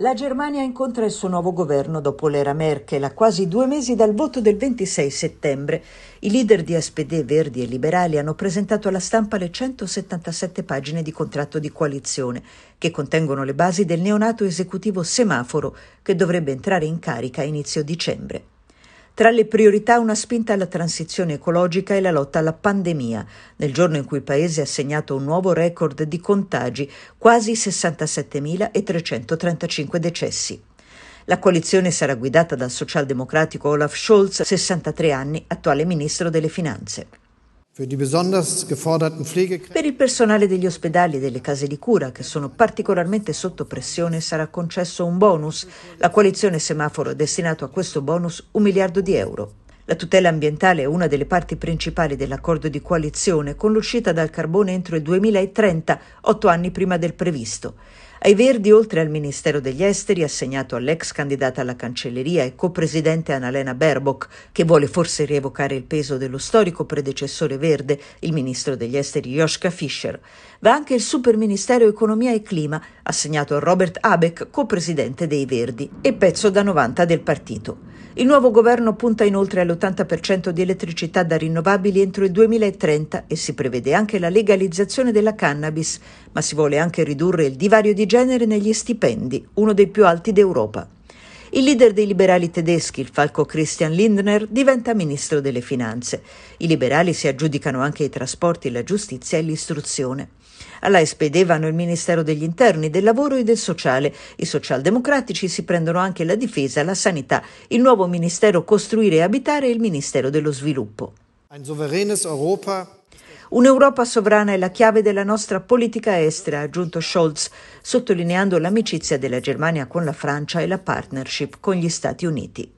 La Germania incontra il suo nuovo governo dopo l'era Merkel, a quasi due mesi dal voto del 26 settembre. I leader di SPD, Verdi e Liberali hanno presentato alla stampa le 177 pagine di contratto di coalizione, che contengono le basi del neonato esecutivo semaforo che dovrebbe entrare in carica a inizio dicembre. Tra le priorità una spinta alla transizione ecologica e la lotta alla pandemia, nel giorno in cui il Paese ha segnato un nuovo record di contagi, quasi 67.335 decessi. La coalizione sarà guidata dal socialdemocratico Olaf Scholz, 63 anni, attuale ministro delle Finanze. Per il personale degli ospedali e delle case di cura, che sono particolarmente sotto pressione, sarà concesso un bonus. La coalizione Semaforo ha destinato a questo bonus un miliardo di euro. La tutela ambientale è una delle parti principali dell'accordo di coalizione, con l'uscita dal carbone entro il 2030, otto anni prima del previsto. Ai Verdi, oltre al Ministero degli Esteri, assegnato all'ex candidata alla cancelleria e copresidente Annalena Baerbock, che vuole forse rievocare il peso dello storico predecessore verde, il ministro degli Esteri Joschka Fischer, va anche il Superministero Economia e Clima, assegnato a Robert Abeck, copresidente dei Verdi e pezzo da 90 del partito. Il nuovo governo punta inoltre all'80% di elettricità da rinnovabili entro il 2030 e si prevede anche la legalizzazione della cannabis, ma si vuole anche ridurre il divario di genere negli stipendi, uno dei più alti d'Europa. Il leader dei liberali tedeschi, il falco Christian Lindner, diventa ministro delle finanze. I liberali si aggiudicano anche i trasporti, la giustizia e l'istruzione. Alla SPD vanno il Ministero degli Interni, del Lavoro e del Sociale. I socialdemocratici si prendono anche la difesa, la sanità, il nuovo Ministero Costruire e Abitare e il Ministero dello Sviluppo. Ein souveränes Europa Un'Europa sovrana è la chiave della nostra politica estera, ha aggiunto Scholz, sottolineando l'amicizia della Germania con la Francia e la partnership con gli Stati Uniti.